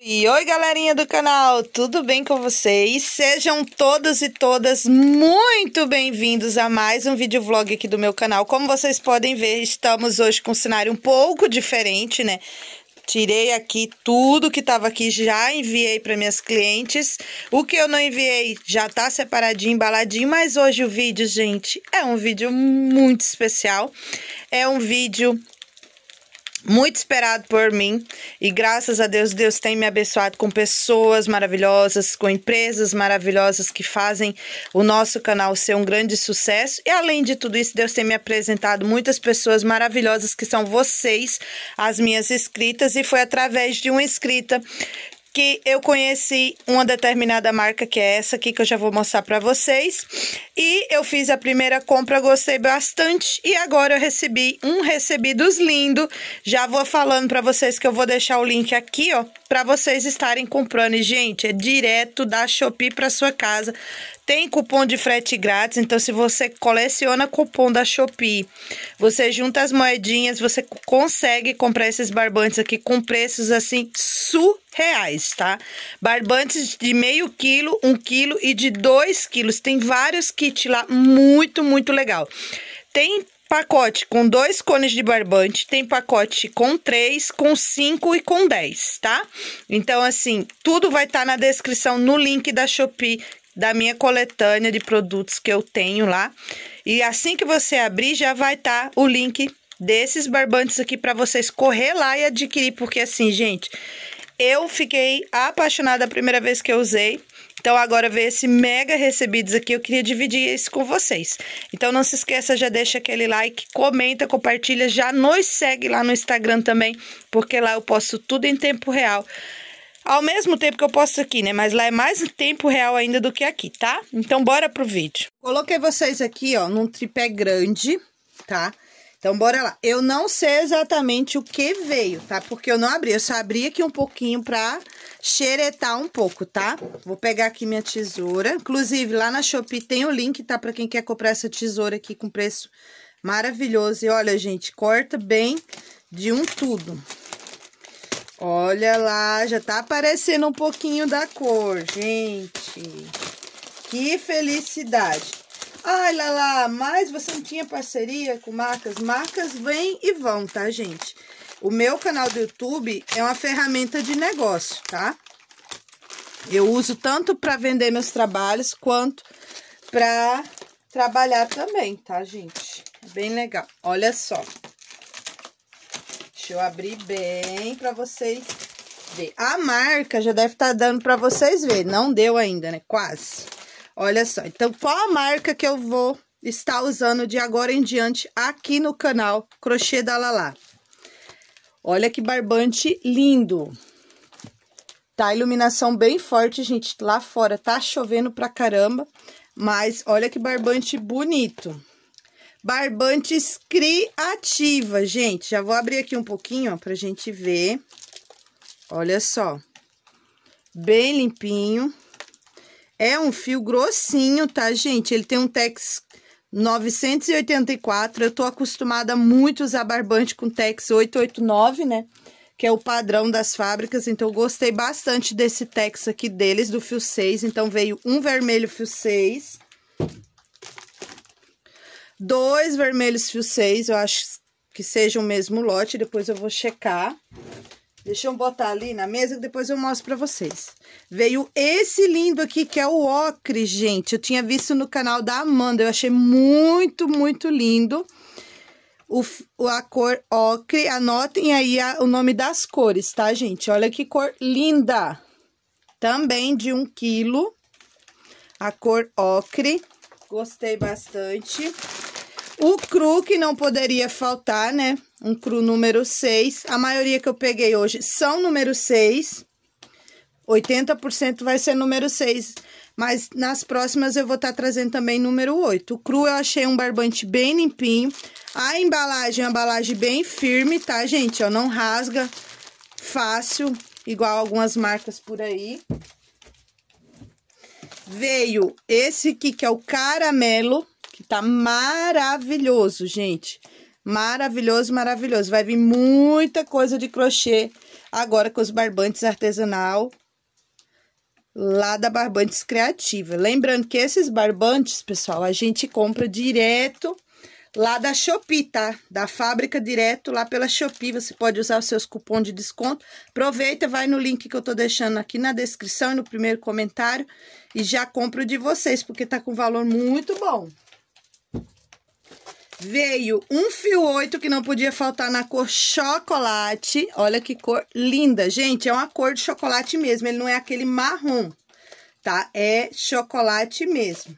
E oi, galerinha do canal, tudo bem com vocês? Sejam todos e todas muito bem-vindos a mais um vídeo vlog aqui do meu canal. Como vocês podem ver, estamos hoje com um cenário um pouco diferente, né? Tirei aqui tudo que estava aqui, já enviei para minhas clientes. O que eu não enviei já está separadinho, embaladinho, mas hoje o vídeo, gente, é um vídeo muito especial. É um vídeo muito esperado por mim e graças a Deus Deus tem me abençoado com pessoas maravilhosas, com empresas maravilhosas que fazem o nosso canal ser um grande sucesso. E além de tudo isso, Deus tem me apresentado muitas pessoas maravilhosas que são vocês, as minhas escritas e foi através de uma escrita que eu conheci uma determinada marca que é essa aqui que eu já vou mostrar para vocês. E eu fiz a primeira compra, gostei bastante e agora eu recebi um recebidos lindo. Já vou falando para vocês que eu vou deixar o link aqui, ó, para vocês estarem comprando. E, gente, é direto da Shopee para sua casa. Tem cupom de frete grátis, então se você coleciona cupom da Shopee, você junta as moedinhas, você consegue comprar esses barbantes aqui com preços assim surreais, tá? Barbantes de meio quilo, um quilo e de dois quilos. Tem vários kits lá, muito, muito legal. Tem Pacote com dois cones de barbante, tem pacote com três, com cinco e com dez, tá? Então, assim, tudo vai estar tá na descrição no link da Shopee, da minha coletânea de produtos que eu tenho lá. E assim que você abrir, já vai estar tá o link desses barbantes aqui para vocês correr lá e adquirir, porque assim, gente, eu fiquei apaixonada a primeira vez que eu usei. Então, agora ver esse mega recebidos aqui, eu queria dividir isso com vocês. Então, não se esqueça, já deixa aquele like, comenta, compartilha, já nos segue lá no Instagram também, porque lá eu posto tudo em tempo real. Ao mesmo tempo que eu posto aqui, né? Mas lá é mais tempo real ainda do que aqui, tá? Então, bora pro vídeo. Coloquei vocês aqui, ó, num tripé grande, tá? Tá? Então, bora lá. Eu não sei exatamente o que veio, tá? Porque eu não abri. Eu só abri aqui um pouquinho pra xeretar um pouco, tá? Vou pegar aqui minha tesoura. Inclusive, lá na Shopee tem o link, tá? Pra quem quer comprar essa tesoura aqui com preço maravilhoso. E olha, gente, corta bem de um tudo. Olha lá, já tá aparecendo um pouquinho da cor, gente. Que felicidade. Ai, Lala, mas você não tinha parceria com marcas? Marcas vêm e vão, tá, gente? O meu canal do YouTube é uma ferramenta de negócio, tá? Eu uso tanto para vender meus trabalhos, quanto para trabalhar também, tá, gente? É bem legal. Olha só. Deixa eu abrir bem para vocês verem. A marca já deve estar tá dando para vocês verem. Não deu ainda, né? Quase. Olha só, então qual a marca que eu vou estar usando de agora em diante aqui no canal Crochê da Lala? Olha que barbante lindo! Tá iluminação bem forte, gente. Lá fora tá chovendo pra caramba, mas olha que barbante bonito. Barbantes criativa, gente. Já vou abrir aqui um pouquinho, ó, pra gente ver. Olha só. Bem limpinho. É um fio grossinho, tá, gente? Ele tem um tex 984. Eu tô acostumada muito a usar barbante com tex 889, né? Que é o padrão das fábricas. Então, eu gostei bastante desse tex aqui deles, do fio 6. Então, veio um vermelho fio 6. Dois vermelhos fio 6. Eu acho que seja o mesmo lote. Depois eu vou checar. Deixa eu botar ali na mesa que depois eu mostro pra vocês. Veio esse lindo aqui, que é o ocre, gente. Eu tinha visto no canal da Amanda, eu achei muito, muito lindo. O, a cor ocre, anotem aí a, o nome das cores, tá, gente? Olha que cor linda! Também de um quilo, a cor ocre, gostei bastante. O cru que não poderia faltar, né? um cru número 6. A maioria que eu peguei hoje são número 6. 80% vai ser número 6. Mas nas próximas eu vou estar tá trazendo também número 8. O cru eu achei um barbante bem limpinho. A embalagem, é a embalagem bem firme, tá, gente? Ó, não rasga fácil, igual algumas marcas por aí. Veio esse aqui, que é o caramelo, que tá maravilhoso, gente. Gente. Maravilhoso, maravilhoso. Vai vir muita coisa de crochê agora com os barbantes artesanal lá da Barbantes Criativa. Lembrando que esses barbantes, pessoal, a gente compra direto lá da Shopee, tá? Da fábrica direto lá pela Shopee. Você pode usar os seus cupons de desconto. Aproveita, vai no link que eu tô deixando aqui na descrição e no primeiro comentário e já compra o de vocês, porque tá com valor muito bom. Veio um fio 8 que não podia faltar na cor chocolate. Olha que cor linda, gente. É uma cor de chocolate mesmo, ele não é aquele marrom, tá? É chocolate mesmo.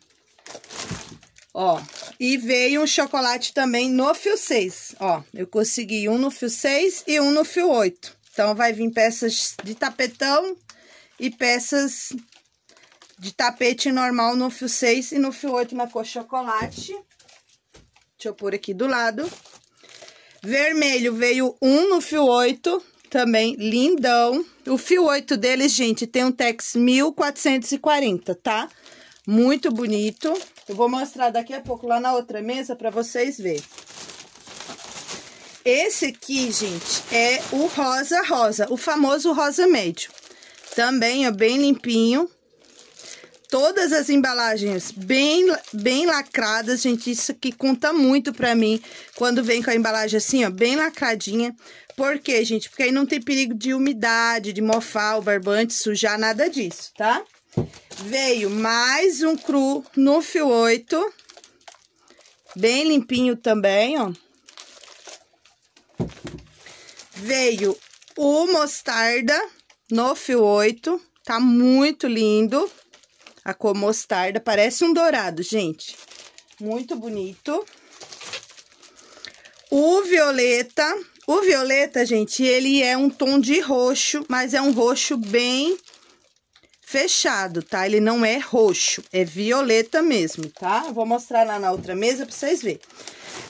Ó, e veio um chocolate também no fio 6, ó. Eu consegui um no fio 6 e um no fio 8. Então, vai vir peças de tapetão e peças de tapete normal no fio 6 e no fio 8 na cor chocolate. Deixa eu pôr aqui do lado. Vermelho veio um no fio 8, também lindão. O fio 8 dele, gente, tem um Tex 1440, tá? Muito bonito. Eu vou mostrar daqui a pouco lá na outra mesa para vocês verem. Esse aqui, gente, é o rosa rosa, o famoso rosa médio. Também é bem limpinho, todas as embalagens bem, bem lacradas, gente. Isso que conta muito pra mim quando vem com a embalagem assim, ó, bem lacradinha. Por quê, gente? Porque aí não tem perigo de umidade, de mofar o barbante, sujar, nada disso, tá? Veio mais um cru no fio 8. Bem limpinho também, ó. Veio o mostarda no fio 8. Tá muito lindo a comostarda. Parece um dourado, gente. Muito bonito. O violeta. O violeta, gente, ele é um tom de roxo, mas é um roxo bem fechado, tá? Ele não é roxo, é violeta mesmo, tá? Vou mostrar lá na outra mesa pra vocês verem.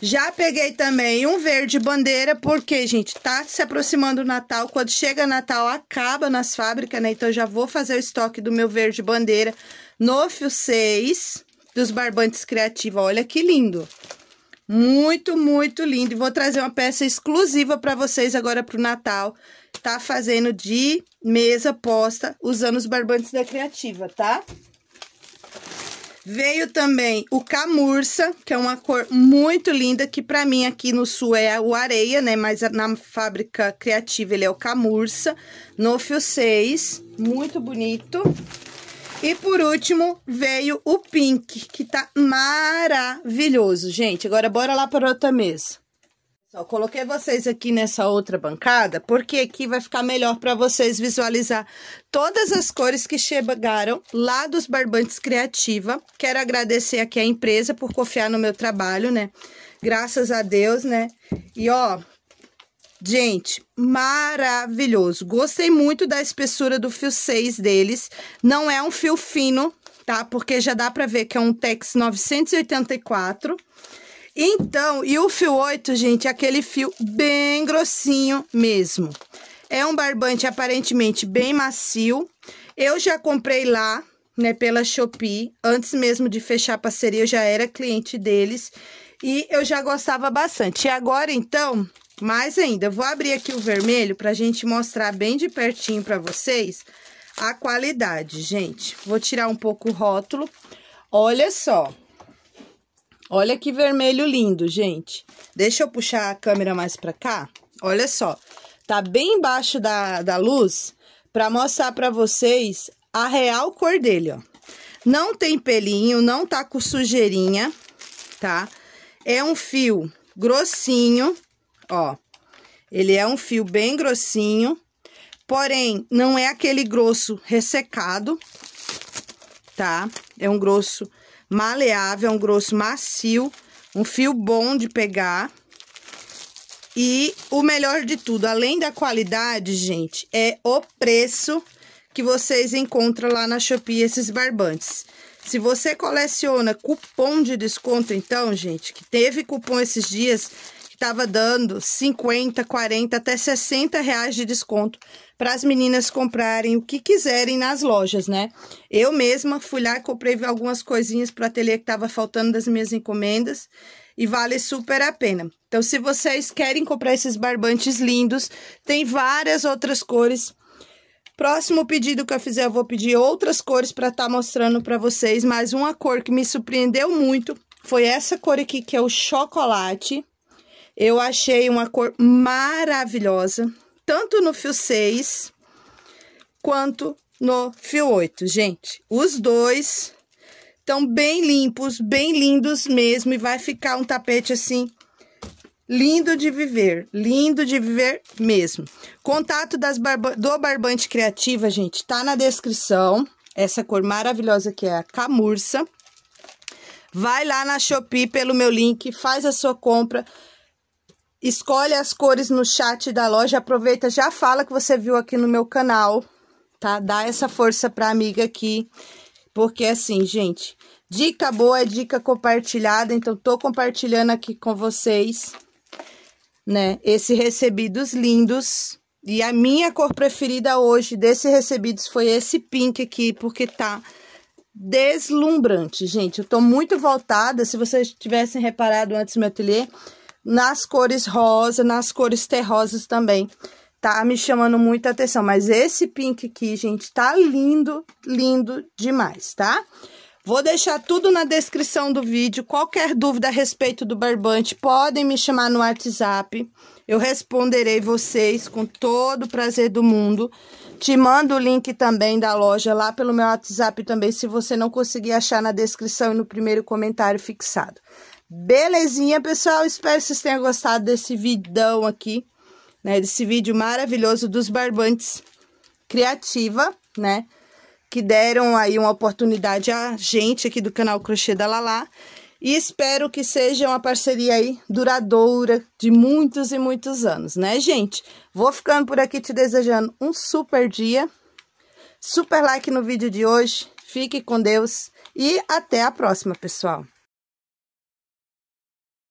Já peguei também um verde bandeira, porque, gente, tá se aproximando o Natal. Quando chega Natal, acaba nas fábricas, né? Então, já vou fazer o estoque do meu verde bandeira no fio 6 dos barbantes criativa. Olha que lindo! Muito, muito lindo. E vou trazer uma peça exclusiva para vocês agora pro Natal. Tá fazendo de mesa posta usando os barbantes da Criativa, tá? Veio também o camurça, que é uma cor muito linda, que para mim aqui no sul é o areia, né? Mas na fábrica criativa ele é o camurça. No fio 6, muito bonito. E por último, veio o pink, que tá maravilhoso, gente. Agora bora lá para outra mesa. Só coloquei vocês aqui nessa outra bancada, porque aqui vai ficar melhor para vocês visualizar todas as cores que chegaram lá dos Barbantes Criativa. Quero agradecer aqui a empresa por confiar no meu trabalho, né? Graças a Deus, né? E ó, Gente, maravilhoso. Gostei muito da espessura do fio 6 deles. Não é um fio fino, tá? Porque já dá para ver que é um Tex 984. Então, e o fio 8, gente, é aquele fio bem grossinho mesmo. É um barbante aparentemente bem macio. Eu já comprei lá, né, pela Shopee. Antes mesmo de fechar a parceria, eu já era cliente deles. E eu já gostava bastante. E agora, então, mais ainda, eu vou abrir aqui o vermelho pra gente mostrar bem de pertinho pra vocês a qualidade, gente. Vou tirar um pouco o rótulo. Olha só, Olha que vermelho lindo, gente. Deixa eu puxar a câmera mais pra cá. Olha só. Tá bem embaixo da, da luz pra mostrar pra vocês a real cor dele, ó. Não tem pelinho, não tá com sujeirinha, tá? É um fio grossinho, ó. Ele é um fio bem grossinho, porém, não é aquele grosso ressecado, tá? É um grosso maleável, é um grosso macio, um fio bom de pegar. E o melhor de tudo, além da qualidade, gente, é o preço que vocês encontram lá na Shopee esses barbantes. Se você coleciona cupom de desconto, então, gente, que teve cupom esses dias, estava dando 50, 40, até 60 reais de desconto para as meninas comprarem o que quiserem nas lojas, né? Eu mesma fui lá e comprei algumas coisinhas para o ateliê que estava faltando das minhas encomendas e vale super a pena. Então, se vocês querem comprar esses barbantes lindos, tem várias outras cores. Próximo pedido que eu fizer, eu vou pedir outras cores para estar tá mostrando para vocês, mas uma cor que me surpreendeu muito foi essa cor aqui, que é o chocolate. Eu achei uma cor maravilhosa, tanto no fio 6 quanto no fio 8, gente. Os dois estão bem limpos, bem lindos mesmo, e vai ficar um tapete assim lindo de viver, lindo de viver mesmo. Contato das barba do Barbante Criativa, gente, tá na descrição. Essa cor maravilhosa que é a camurça. Vai lá na Shopee pelo meu link, faz a sua compra. Escolhe as cores no chat da loja, aproveita, já fala que você viu aqui no meu canal, tá? Dá essa força pra amiga aqui, porque assim, gente, dica boa é dica compartilhada, então tô compartilhando aqui com vocês, né? Esse recebidos lindos. E a minha cor preferida hoje desse recebidos foi esse pink aqui, porque tá deslumbrante, gente. Eu tô muito voltada, se vocês tivessem reparado antes meu ateliê, nas cores rosa, nas cores terrosas também. Tá me chamando muita atenção, mas esse pink aqui, gente, tá lindo, lindo demais, tá? Vou deixar tudo na descrição do vídeo. Qualquer dúvida a respeito do barbante, podem me chamar no WhatsApp. Eu responderei vocês com todo o prazer do mundo. Te mando o link também da loja lá pelo meu WhatsApp também, se você não conseguir achar na descrição e no primeiro comentário fixado. Belezinha, pessoal? Espero que vocês tenham gostado desse vidão aqui, né? Desse vídeo maravilhoso dos barbantes criativa, né? Que deram aí uma oportunidade a gente aqui do canal Crochê da Lala. E espero que seja uma parceria aí duradoura de muitos e muitos anos, né, gente? Vou ficando por aqui te desejando um super dia. Super like no vídeo de hoje. Fique com Deus e até a próxima, pessoal.